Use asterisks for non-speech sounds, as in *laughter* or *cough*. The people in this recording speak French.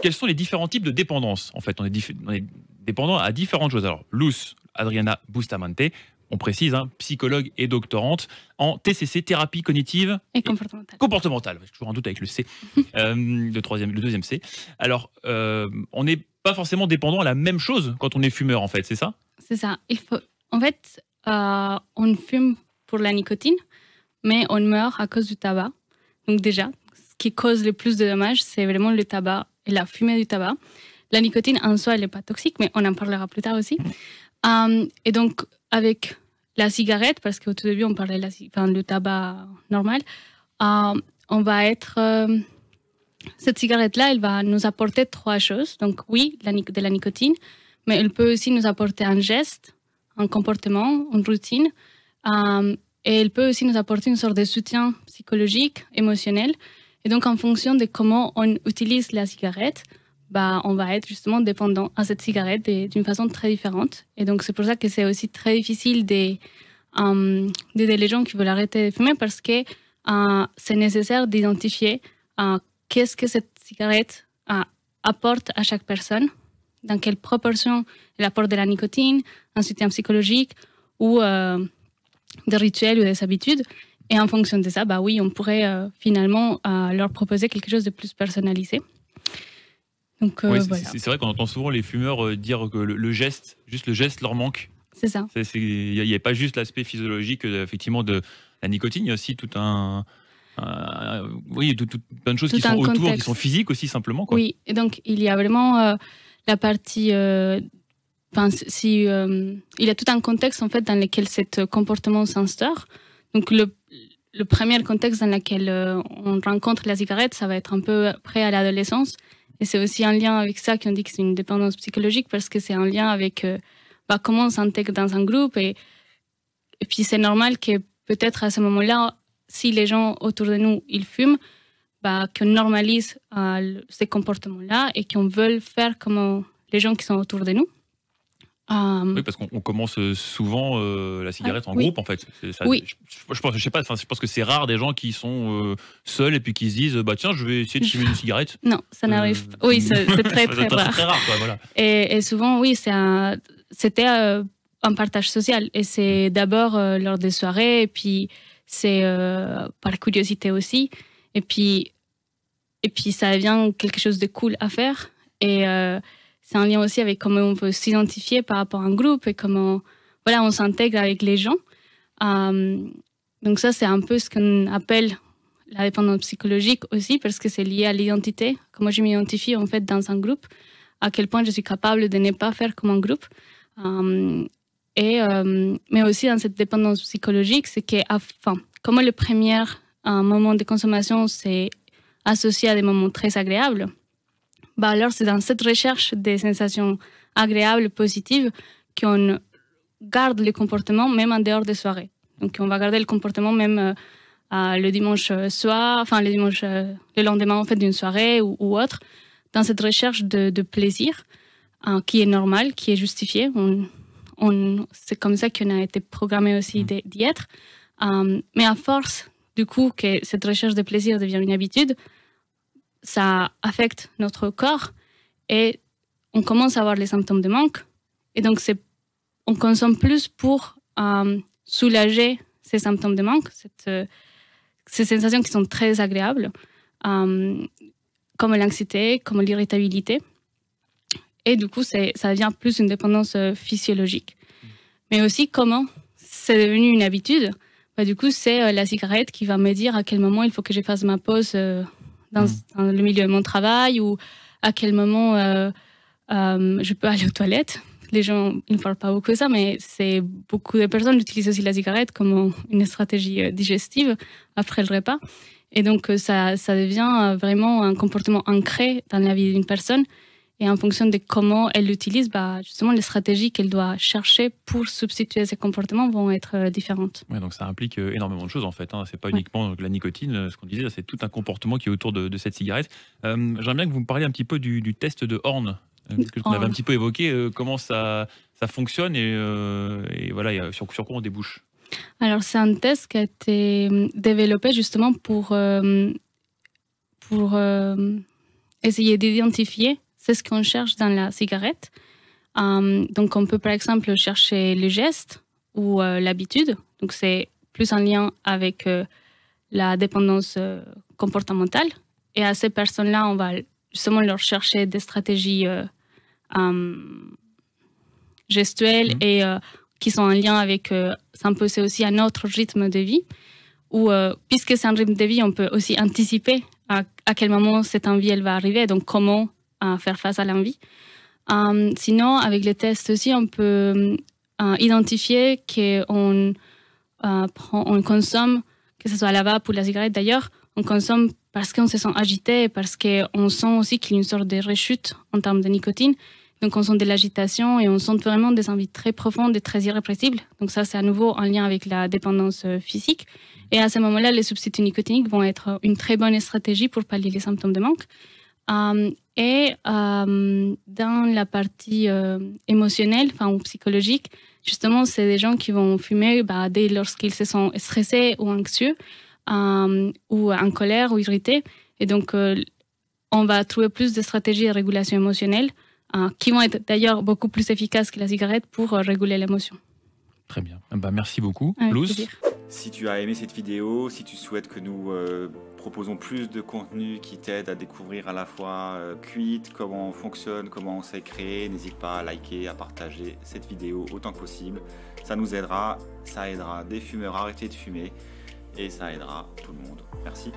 quels sont les différents types de dépendance En fait, on est, dépendant à différentes choses. Alors, Luz, Adriana Bustamante, on précise, hein, psychologue et doctorante en TCC, thérapie cognitive et, comportementale. toujours en doute avec le C, *laughs* euh, le, troisième, le deuxième C. Alors, euh, on n'est pas forcément dépendant à la même chose quand on est fumeur, en fait, c'est ça C'est ça. Il En fait, euh, on fume pour la nicotine, mais on meurt à cause du tabac. Donc déjà, ce qui cause le plus de dommages, c'est vraiment le tabac la fumée du tabac. La nicotine en soi, elle n'est pas toxique, mais on en parlera plus tard aussi. Euh, et donc, avec la cigarette, parce qu'au tout début, on parlait la, tabac normal, euh, on va être. Euh, cette cigarette-là, elle va nous apporter trois choses. Donc, oui, de la nicotine, mais elle peut aussi nous apporter un geste, un comportement, une routine. et elle peut aussi nous apporter une sorte de soutien psychologique, émotionnel. Et donc, en fonction de comment on utilise la cigarette, bah, on va être justement dépendant à cette cigarette d'une façon très différente. Et donc, c'est pour ça que c'est aussi très difficile euh, d'aider les gens qui veulent arrêter de fumer parce que euh, c'est nécessaire d'identifier euh, qu'est-ce que cette cigarette apporte à chaque personne, dans quelle proportion elle apporte de la nicotine, un soutien psychologique ou des rituels ou des habitudes. Et en fonction de ça, bah oui, on pourrait euh, finalement euh, leur proposer quelque chose de plus personnalisé. Donc, euh, c'est, vrai qu'on entend souvent les fumeurs dire que le, geste, juste le geste leur manque. C'est ça. Il n'y a, pas juste l'aspect physiologique effectivement de la nicotine, il y a aussi tout un, Euh, oui, tout, tout, plein de choses qui sont autour, qui sont physiques aussi simplement. Oui, et donc il y a vraiment la partie Enfin, si, il y a tout un contexte en fait dans lequel cet comportement s'instaure. Donc le le premier contexte dans lequel euh, on rencontre la cigarette, ça va être un peu près à l'adolescence. Et c'est aussi un lien avec ça qu'on dit que c'est une dépendance psychologique parce que c'est un lien avec euh, bah, comment on s'intègre dans un groupe. Et, puis c'est normal que peut-être à ce moment-là, si les gens autour de nous, ils fument, bah, qu'on normalise euh, ces comportements-là et qu'on veut faire comme les gens qui sont autour de nous. Euh, oui, parce qu'on commence euh, souvent euh, la cigarette en ah, groupe, en fait. oui. Je, pense, je sais pas, je pense que c'est rare des gens qui sont seuls et puis qui se disent bah tiens, je vais essayer de fumer *laughs* une cigarette. Non, ça n'arrive pas. Oui, c'est *laughs* très, très, rare. voilà. et, souvent, oui, c'était un, un, partage social. Et c'est mm. d'abord lors des soirées, et puis c'est par curiosité aussi. Et puis, et puis, ça vient quelque chose de cool à faire. Et c'est un lien aussi avec comment on peut s'identifier par rapport à un groupe et comment voilà, on s'intègre avec les gens. Euh, donc ça, c'est un peu ce qu'on appelle la dépendance psychologique aussi, parce que c'est lié à l'identité, comment je m'identifie en fait dans un groupe, à quel point je suis capable de ne pas faire comme un groupe. Euh, et, euh, mais aussi dans cette dépendance psychologique, c'est que, enfin, comme le premier moment de consommation, c'est associé à des moments très agréables, bah alors c'est dans cette recherche des sensations agréables, positives, qu'on garde le comportement même en dehors des soirées. Donc on va garder le comportement même euh, le dimanche euh, soir, enfin le dimanche, euh, le lendemain en fait d'une soirée ou, autre, dans cette recherche de, plaisir hein, qui est normal qui est justifiée. c'est comme ça qu'on a été programmé aussi mmh. d'y être. Hum, mais à force, du coup, que cette recherche de plaisir devient une habitude, ça affecte notre corps et on commence à avoir les symptômes de manque. Et donc, on consomme plus pour euh, soulager ces symptômes de manque, cette, euh, ces sensations qui sont très agréables, euh, comme l'anxiété, comme l'irritabilité. Et du coup, ça devient plus une dépendance physiologique. Mais aussi, comment c'est devenu une habitude bah, Du coup, c'est la cigarette qui va me dire à quel moment il faut que je fasse ma pause Mm. dans, le milieu de mon travail ou à quel moment euh, euh, je peux *laughs* aller aux toilettes. Les gens ils ne parlent pas beaucoup de ça, mais c'est beaucoup de personnes utilisent aussi la cigarette comme une stratégie euh, digestive après le repas. Et donc, ça, ça devient vraiment un comportement ancré dans la vie d'une personne et en fonction de comment elle l'utilise, bah, justement, les stratégies qu'elle doit chercher pour substituer ses comportements vont être euh, différentes. Oui, donc ça implique euh, énormément de choses en fait. Hein. C'est pas uniquement la nicotine, euh, ce qu'on disait, c'est tout un comportement qui est autour de, cette cigarette. J'aimerais bien que vous me parliez un petit peu du, test de Horn. Parce qu'on avait un petit peu évoqué comment ça, ça fonctionne et, voilà, sur, sur quoi on débouche. Alors, c'est un test qui a été hum, développé justement pour, pour essayer d'identifier c'est ce qu'on cherche dans la cigarette. Hum, donc, on peut par exemple chercher le geste ou euh, l'habitude. Donc, c'est plus en lien avec euh, la dépendance euh, comportementale. Et à ces personnes-là, on va justement leur chercher des stratégies hum, gestuelles mmh. et qui sont en lien avec c'est aussi un autre rythme de vie. Ou puisque c'est un rythme de vie, on peut aussi anticiper à, à quel moment cette envie elle va arriver. Donc, comment à faire face à l'envie. Hum, sinon, avec les tests aussi, on peut hum, euh, identifier qu'on euh, on consomme, que ce soit la vape ou la cigarette d'ailleurs, on consomme parce qu'on se sent agité, parce qu'on sent aussi qu'il y a une sorte de rechute en termes de nicotine. Donc on sent de l'agitation et on sent vraiment des envies très profondes et très irrépressibles. Donc ça, c'est à nouveau en lien avec la dépendance euh, physique. Et à ce moment-là, les substituts nicotiniques vont être une très bonne stratégie pour pallier les symptômes de manque. Hum, et euh, dans la partie euh, émotionnelle, enfin ou psychologique, justement, c'est des gens qui vont fumer bah, dès lorsqu'ils se sont stressés ou anxieux, euh, ou en colère ou irrités. Et donc, on va trouver plus de stratégies de régulation émotionnelle, qui vont être d'ailleurs beaucoup plus efficaces que la cigarette pour réguler l'émotion. Très bien. Bah, merci beaucoup, Luz. Si tu as aimé cette vidéo, si tu souhaites que nous proposions euh, proposons plus de contenu qui t'aide à découvrir à la fois euh, comment on fonctionne, comment on s'est créé, n'hésite pas à liker, à partager cette vidéo autant que possible. Ça nous aidera, ça aidera des fumeurs à arrêter de fumer et ça aidera tout le monde. Merci.